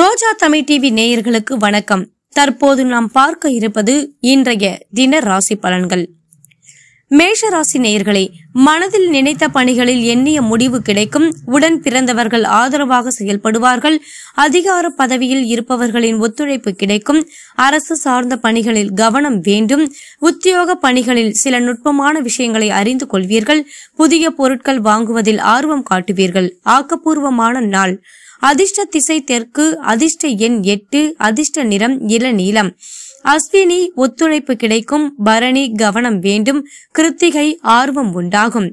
ரோஜா Tamil TV நேயர்களுக்கு வணக்கம் தற்போது நாம் பார்க்க இருப்பது இன்றைய தின ராசி பலன்கள் மேஷ ராசி நேயர்களே மனதில் நினைத்த பணிகளில் எண்ணிய முடிவு கிடைக்கும் உடன் பிறந்தவர்கள் ஆதரவாக செயல்படுவார்கள் அதிகார பதவியில் இருப்பவர்களின் ஒத்துழைப்பு கிடைக்கும் அரசு சார்ந்த பணிகளில் கவனம் வேண்டும் உத்தியோக பணிகளில் சில நுட்பமான விஷயங்களை அறிந்து கொள்வீர்கள் புதிய பொருட்கள் வாங்குவதில் ஆர்வம் காட்டுவீர்கள் ஆக்கப்பூர்வமான நாள் அதிர்ஷ்ட திசை தெற்கு அதிர்ஷ்ட எண் எட்டு அதிர்ஷ்ட நிறம் இளநீளம் அஸ்வினி ஒத்துழைப்பு கிடைக்கும் பரணி கவனம் வேண்டும் கிருத்திகை ஆர்வம் உண்டாகும்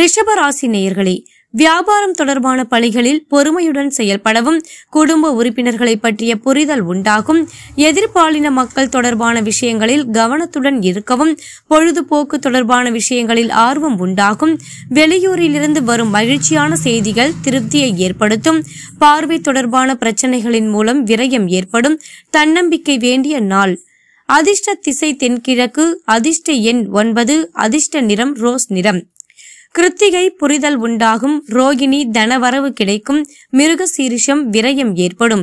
ரிஷபராசி நேயர்களே வியாபாரம் தொடர்பான பணிகளில் பொறுமையுடன் செயல்படவும் குடும்ப உறுப்பினர்களை பற்றிய புரிதல் உண்டாகும் எதிர்பாலின மக்கள் தொடர்பான விஷயங்களில் கவனத்துடன் இருக்கவும் பொழுதுபோக்கு தொடர்பான விஷயங்களில் ஆர்வம் உண்டாகும் வெளியூரிலிருந்து வரும் மகிழ்ச்சியான செய்திகள் திருப்தியை ஏற்படுத்தும் பார்வை தொடர்பான பிரச்சனைகளின் மூலம் விரயம் ஏற்படும் தன்னம்பிக்கை வேண்டிய நாள் அதிர்ஷ்ட திசை தென்கிழக்கு அதிர்ஷ்ட எண் ஒன்பது அதிர்ஷ்ட நிறம் ரோஸ் நிறம் கிருத்திகை புரிதல் உண்டாகும் ரோகிணி தனவரவு கிடைக்கும் மிருக சீரிஷம் விரயம் ஏற்படும்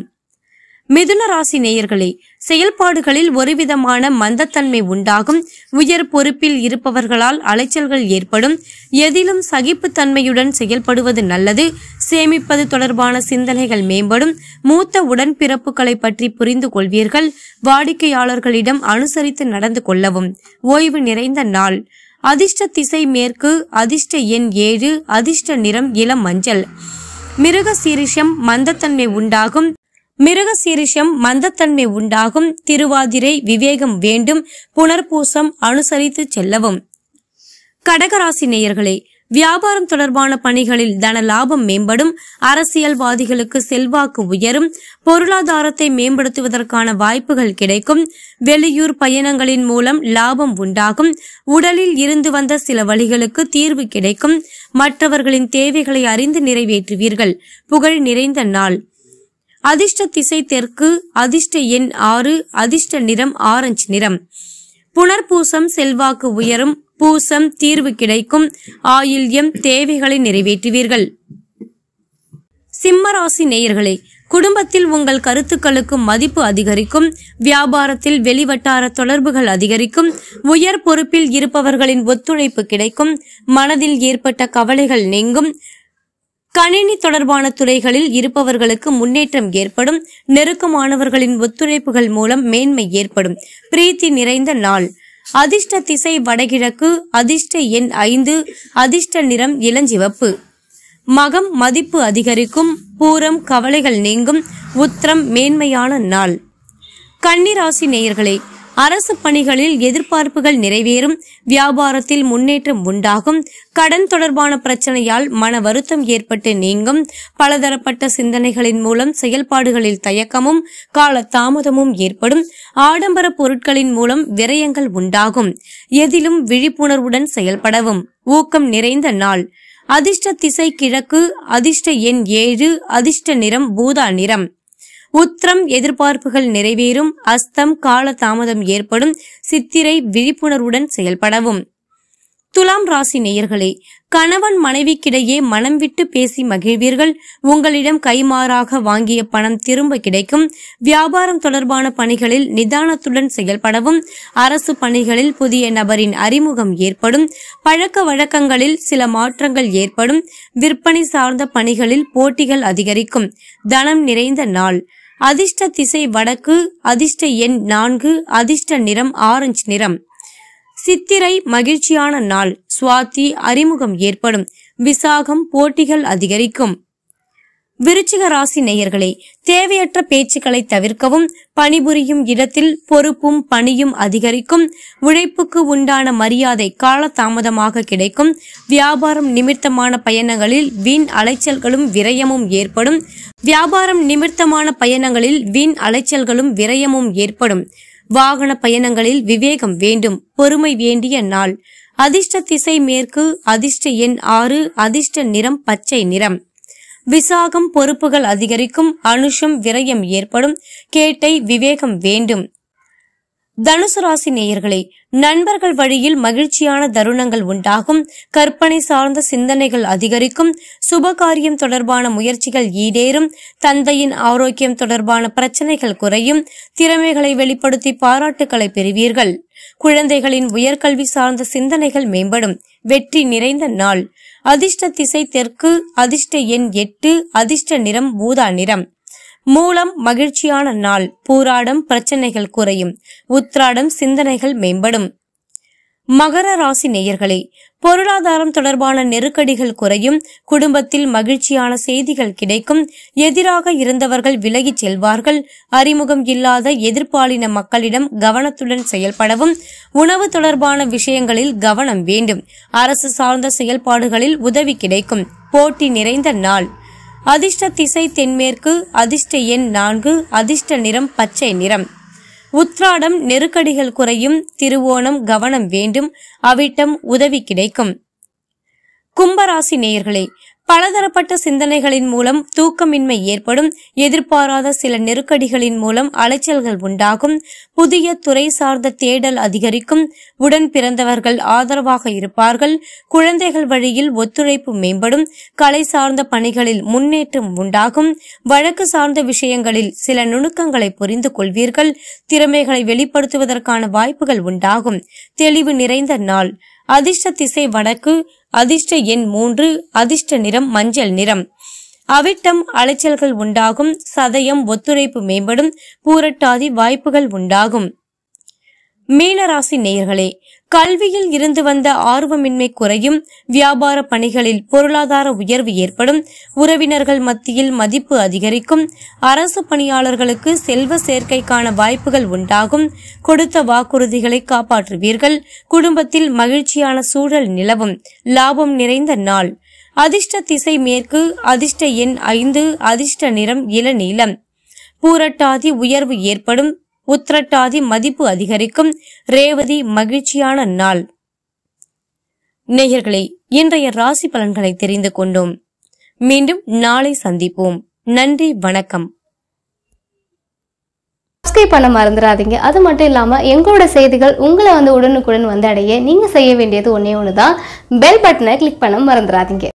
மிதுன ராசி நேயர்களே செயல்பாடுகளில் ஒருவிதமான மந்தத்தன்மை உண்டாகும் உயர் பொறுப்பில் இருப்பவர்களால் அலைச்சல்கள் ஏற்படும் எதிலும் சகிப்புத்தன்மையுடன் செயல்படுவது நல்லது சேமிப்பது தொடர்பான சிந்தனைகள் மேம்படும் மூத்த உடன்பிறப்புகளை பற்றி புரிந்து கொள்வீர்கள் வாடிக்கையாளர்களிடம் அனுசரித்து நடந்து கொள்ளவும் ஓய்வு நிறைந்த நாள் அதிர்ஷ்ட திசை மேற்கு அதிர்ஷ்ட எண் ஏழு அதிர்ஷ்ட நிறம் இளம் மஞ்சள் மிருக சீரிஷம் மந்தத்தன்மை உண்டாகும் மிருக சீரிஷம் மந்தத்தன்மை உண்டாகும் திருவாதிரை விவேகம் வேண்டும் புனர்பூசம் அனுசரித்து செல்லவும் கடகராசி நேயர்களே வியாபாரம் தொடர்பான பணிகளில் தன லாபம் மேம்படும் அரசியல்வாதிகளுக்கு செல்வாக்கு உயரும் பொருளாதாரத்தை மேம்படுத்துவதற்கான வாய்ப்புகள் கிடைக்கும் வெளியூர் பயணங்களின் மூலம் லாபம் உண்டாகும் உடலில் இருந்து வந்த சில வழிகளுக்கு தீர்வு கிடைக்கும் மற்றவர்களின் தேவைகளை அறிந்து நிறைவேற்றுவீர்கள் புகழ் நிறைந்த நாள் அதிர்ஷ்ட திசை தெற்கு அதிர்ஷ்ட எண் ஆறு அதிர்ஷ்ட நிறம் ஆரஞ்சு நிறம் புனர்பூசம் செல்வாக்கு உயரும் பூசம் தீர்வு கிடைக்கும் ஆயில்யம் தேவைகளை நிறைவேற்றுவீர்கள் சிம்மராசி நேயர்களே குடும்பத்தில் உங்கள் கருத்துக்களுக்கு மதிப்பு அதிகரிக்கும் வியாபாரத்தில் வெளிவட்டார தொடர்புகள் அதிகரிக்கும் உயர் பொறுப்பில் இருப்பவர்களின் ஒத்துழைப்பு கிடைக்கும் மனதில் ஏற்பட்ட கவலைகள் நீங்கும் கணினி தொடர்பான துறைகளில் இருப்பவர்களுக்கு முன்னேற்றம் ஏற்படும் நெருக்கமானவர்களின் ஒத்துழைப்புகள் மூலம் மேன்மை ஏற்படும் பிரீத்தி நிறைந்த நாள் அதிர்ஷ்ட திசை வடகிழக்கு அதிர்ஷ்ட எண் ஐந்து அதிர்ஷ்ட நிறம் இளஞ்சிவப்பு மகம் மதிப்பு அதிகரிக்கும் பூரம் கவலைகள் நீங்கும் உத்திரம் மேன்மையான நாள் கன்னிராசி நேயர்களே அரசு பணிகளில் எதிர்பார்ப்புகள் நிறைவேறும் வியாபாரத்தில் முன்னேற்றம் உண்டாகும் கடன் தொடர்பான பிரச்சனையால் மன வருத்தம் ஏற்பட்டு நீங்கும் பலதரப்பட்ட சிந்தனைகளின் மூலம் செயல்பாடுகளில் தயக்கமும் கால தாமதமும் ஏற்படும் ஆடம்பர பொருட்களின் மூலம் விரயங்கள் உண்டாகும் எதிலும் விழிப்புணர்வுடன் செயல்படவும் ஊக்கம் நிறைந்த நாள் அதிர்ஷ்ட திசை கிழக்கு அதிர்ஷ்ட எண் ஏழு அதிர்ஷ்ட நிறம் பூதா நிறம் உத்திரம் எதிர்பார்ப்புகள் நிறைவேறும் அஸ்தம் கால தாமதம் ஏற்படும் சித்திரை விழிப்புணர்வுடன் செயல்படவும் துலாம் ராசி நேயர்களே கணவன் மனைவிக்கிடையே மனம் விட்டு பேசி மகிழ்வீர்கள் உங்களிடம் கைமாறாக வாங்கிய பணம் திரும்ப கிடைக்கும் வியாபாரம் தொடர்பான பணிகளில் நிதானத்துடன் செயல்படவும் அரசு பணிகளில் புதிய நபரின் அறிமுகம் ஏற்படும் பழக்க வழக்கங்களில் சில மாற்றங்கள் ஏற்படும் விற்பனை சார்ந்த பணிகளில் போட்டிகள் அதிகரிக்கும் தனம் நிறைந்த நாள் அதிர்ஷ்ட திசை வடக்கு அதிர்ஷ்ட எண் நான்கு அதிர்ஷ்ட நிறம் ஆரஞ்சு நிறம் சித்திரை மகிழ்ச்சியான நாள் சுவாத்தி அறிமுகம் ஏற்படும் விசாகம் போட்டிகள் அதிகரிக்கும் விருச்சிக ராசி நேயர்களே தேவையற்ற பேச்சுக்களை தவிர்க்கவும் பணிபுரியும் இடத்தில் பொறுப்பும் பணியும் அதிகரிக்கும் உழைப்புக்கு உண்டான மரியாதை காலதாமதமாக கிடைக்கும் வியாபாரம் நிமித்தமான பயணங்களில் வீண் அலைச்சல்களும் விரயமும் ஏற்படும் வியாபாரம் நிமித்தமான பயணங்களில் வின் அலைச்சல்களும் விரயமும் ஏற்படும் வாகன பயணங்களில் விவேகம் வேண்டும் பொறுமை வேண்டிய நாள் அதிர்ஷ்ட திசை மேற்கு அதிர்ஷ்ட எண் ஆறு அதிர்ஷ்ட நிறம் பச்சை நிறம் விசாகம் பொறுப்புகள் அதிகரிக்கும் அனுஷம் விரயம் ஏற்படும் கேட்டை விவேகம் வேண்டும் தனுசு ராசி நேயர்களே நண்பர்கள் வழியில் மகிழ்ச்சியான தருணங்கள் உண்டாகும் கற்பனை சார்ந்த சிந்தனைகள் அதிகரிக்கும் சுபகாரியம் தொடர்பான முயற்சிகள் ஈடேறும் தந்தையின் ஆரோக்கியம் தொடர்பான பிரச்சனைகள் குறையும் திறமைகளை வெளிப்படுத்தி பாராட்டுக்களை பெறுவீர்கள் குழந்தைகளின் உயர்கல்வி சார்ந்த சிந்தனைகள் மேம்படும் வெற்றி நிறைந்த நாள் அதிர்ஷ்ட திசை தெற்கு அதிர்ஷ்ட எண் எட்டு அதிர்ஷ்ட நிறம் பூதா நிறம் மூலம் மகிழ்ச்சியான நாள் பூராடம் பிரச்சனைகள் குறையும் உத்ராடம் சிந்தனைகள் மேம்படும் மகர ராசி நேயர்களே பொருளாதாரம் தொடர்பான நெருக்கடிகள் குறையும் குடும்பத்தில் மகிழ்ச்சியான செய்திகள் கிடைக்கும் எதிராக இருந்தவர்கள் விலகிச் செல்வார்கள் அறிமுகம் இல்லாத எதிர்பாலின மக்களிடம் கவனத்துடன் செயல்படவும் உணவு தொடர்பான விஷயங்களில் கவனம் வேண்டும் அரசு சார்ந்த செயல்பாடுகளில் உதவி கிடைக்கும் போட்டி நிறைந்த நாள் அதிர்ஷ்ட திசை தென்மேற்கு அதிர்ஷ்ட எண் நான்கு அதிர்ஷ்ட நிறம் பச்சை நிறம் உத்ராடம் நெருக்கடிகள் குறையும் திருவோணம் கவனம் வேண்டும் அவிட்டம் உதவி கிடைக்கும் கும்பராசி நேயர்களே பலதரப்பட்ட சிந்தனைகளின் மூலம் தூக்கமின்மை ஏற்படும் எதிர்பாராத சில நெருக்கடிகளின் மூலம் அலைச்சல்கள் உண்டாகும் புதிய துறை சார்ந்த தேடல் அதிகரிக்கும் உடன் பிறந்தவர்கள் ஆதரவாக இருப்பார்கள் குழந்தைகள் வழியில் ஒத்துழைப்பு மேம்படும் கலை சார்ந்த பணிகளில் முன்னேற்றம் உண்டாகும் வழக்கு சார்ந்த விஷயங்களில் சில நுணுக்கங்களை புரிந்து கொள்வீர்கள் திறமைகளை வெளிப்படுத்துவதற்கான வாய்ப்புகள் உண்டாகும் தெளிவு நிறைந்த நாள் அதிர்ஷ்ட திசை வடக்கு அதிர்ஷ்ட எண் மூன்று அதிர்ஷ்ட நிறம் மஞ்சள் நிறம் அவிட்டம் அலைச்சல்கள் உண்டாகும் சதயம் ஒத்துழைப்பு மேம்படும் பூரட்டாதி வாய்ப்புகள் உண்டாகும் மீனராசி நேயர்களே கல்வியில் இருந்து வந்த ஆர்வமின்மை குறையும் வியாபார பணிகளில் பொருளாதார உயர்வு ஏற்படும் உறவினர்கள் மத்தியில் மதிப்பு அதிகரிக்கும் அரசு பணியாளர்களுக்கு செல்வ சேர்க்கைக்கான வாய்ப்புகள் உண்டாகும் கொடுத்த வாக்குறுதிகளை காப்பாற்றுவீர்கள் குடும்பத்தில் மகிழ்ச்சியான சூழல் நிலவும் லாபம் நிறைந்த நாள் அதிர்ஷ்ட திசை மேற்கு அதிர்ஷ்ட எண் ஐந்து அதிர்ஷ்ட நிறம் இளநீளம் பூரட்டாதி உயர்வு ஏற்படும் உத்திரட்டாதி மதிப்பு அதிகரிக்கும் ரேவதி மகிழ்ச்சியான நாள் நேயர்களே இன்றைய ராசி பலன்களை தெரிந்து கொண்டோம் மீண்டும் நாளை சந்திப்போம் நன்றி வணக்கம் பண்ண மறந்துடாதீங்க அது மட்டும் இல்லாம எங்களோட செய்திகள் உங்களை வந்து உடனுக்குடன் வந்தடைய நீங்க செய்ய வேண்டியது ஒன்னே ஒண்ணுதான் பெல் பட்டனை கிளிக் பண்ண மறந்துடாதீங்க